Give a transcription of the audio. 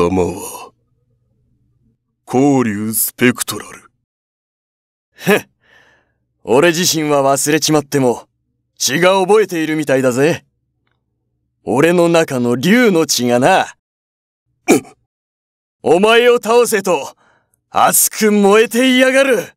様は、交流スペクトラル。俺自身は忘れちまっても、血が覚えているみたいだぜ。俺の中の竜の血がな、お前を倒せと、熱く燃えていやがる